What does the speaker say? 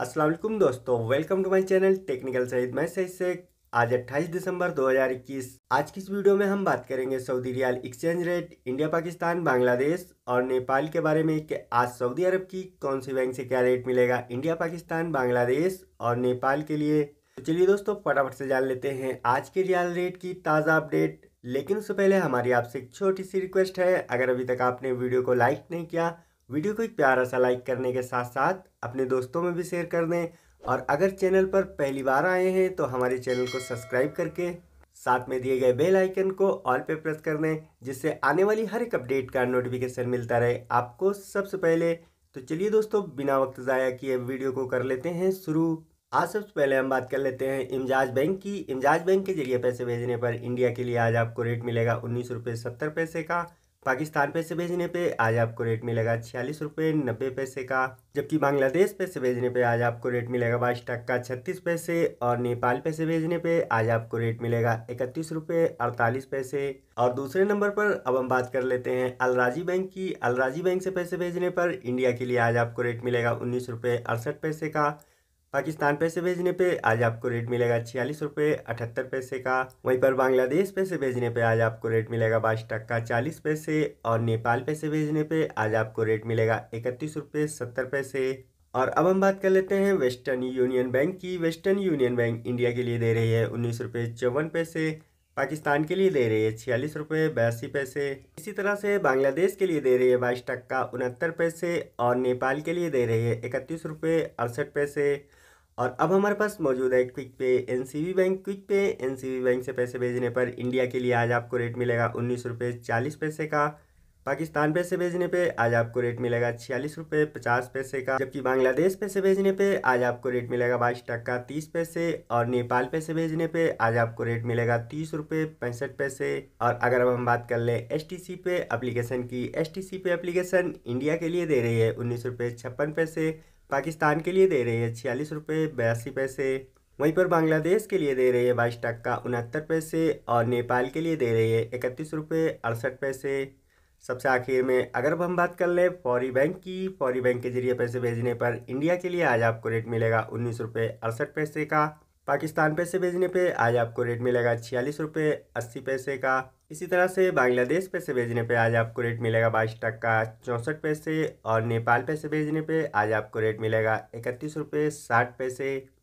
असलम दोस्तों welcome to my channel technical Saeed मैं सही से आज 28 दिसंबर 2021 आज की इस वीडियो में हम बात करेंगे Saudi riyal exchange rate India Pakistan Bangladesh और नेपाल के बारे में कि आज सऊदी अरब की कौन सी बैंक से क्या रेट मिलेगा इंडिया पाकिस्तान बांग्लादेश और नेपाल के लिए तो चलिए दोस्तों फटाफट से जान लेते हैं आज के रियाल रेट की ताज़ा अपडेट लेकिन उससे पहले हमारी आपसे एक छोटी सी रिक्वेस्ट है अगर अभी तक आपने वीडियो को लाइक नहीं किया वीडियो को एक प्यारा सा लाइक करने के साथ साथ अपने दोस्तों में भी शेयर कर दें और अगर चैनल पर पहली बार आए हैं तो हमारे चैनल को सब्सक्राइब करके साथ में दिए गए बेल आइकन को ऑल पे प्रेस कर दें जिससे आने वाली हर एक अपडेट का नोटिफिकेशन मिलता रहे आपको सबसे पहले तो चलिए दोस्तों बिना वक्त ज़ाया किए वीडियो को कर लेते हैं शुरू आज सबसे पहले हम बात कर लेते हैं इमजाज बैंक की इमजाज बैंक के जरिए पैसे भेजने पर इंडिया के लिए आज आपको रेट मिलेगा उन्नीस रुपये सत्तर पैसे का पाकिस्तान पैसे भेजने पे आज आपको रेट मिलेगा छियालीस रुपये नब्बे पैसे का जबकि बांग्लादेश पैसे भेजने पे आज आपको रेट मिलेगा बाईस टक्का छत्तीस पैसे और नेपाल पैसे भेजने पे आज आपको रेट मिलेगा इकतीस रुपये अड़तालीस पैसे और दूसरे नंबर पर अब हम बात कर लेते हैं अलराजी बैंक की अलराजी बैंक से पैसे भेजने पर इंडिया के लिए आज आपको रेट मिलेगा उन्नीस रुपये अड़सठ पैसे का पाकिस्तान पैसे भेजने पे आज आपको रेट मिलेगा छियालीस रुपये अठहत्तर पैसे का वहीं पर बांग्लादेश पैसे भेजने पे आज आपको रेट मिलेगा बाईस टक्का चालीस पैसे और नेपाल पैसे भेजने पे आज आपको रेट मिलेगा इकतीस रुपये सत्तर पैसे और अब हम बात कर लेते हैं वेस्टर्न यूनियन बैंक की वेस्टर्न यूनियन बैंक इंडिया के लिए दे रही है उन्नीस रुपये चौवन पैसे पाकिस्तान के लिए दे रही है छियालीस रुपये बयासी पैसे इसी तरह से बांग्लादेश के लिए दे रही है बाईस टक्का उनहत्तर पैसे और नेपाल के लिए दे रही है इकतीस रुपये अड़सठ पैसे और अब हमारे पास मौजूद है quick pay N bank quick pay N bank से पैसे भेजने पर इंडिया के लिए आज आपको रेट मिलेगा उन्नीस रुपये चालीस पैसे का पाकिस्तान पैसे भेजने पे आज आपको रेट मिलेगा छियालीस रुपये पचास पैसे का जबकि बांग्लादेश पैसे भेजने पे आज आपको रेट मिलेगा बाईस टक्का तीस पैसे और नेपाल पैसे भेजने पे आज आपको रेट मिलेगा तीस रुपये पैंसठ पैसे और अगर अब हम बात कर लें एस टी पे अप्लीकेशन की S T pay application India के लिए दे रही है उन्नीस रुपये छप्पन पैसे पाकिस्तान के लिए दे रही है छियालीस रुपये बयासी पैसे वहीं पर बांग्लादेश के लिए दे रही है बाईस टक्का उनहत्तर पैसे और नेपाल के लिए दे रही है इकतीस रुपये अड़सठ पैसे सबसे आखिर में अगर हम बात कर लें फौरी बैंक की फौरी बैंक के जरिए पैसे भेजने पर इंडिया के लिए आज आपको रेट मिलेगा उन्नीस रुपये अड़सठ पैसे का पाकिस्तान पैसे भेजने पे आज आपको रेट मिलेगा छियालीस रुपये अस्सी पैसे का इसी तरह से बांग्लादेश पैसे भेजने पे आज आपको रेट मिलेगा बाईस टक्का चौंसठ पैसे और नेपाल पैसे भेजने पे आज आपको रेट मिलेगा इकतीस रुपये साठ पैसे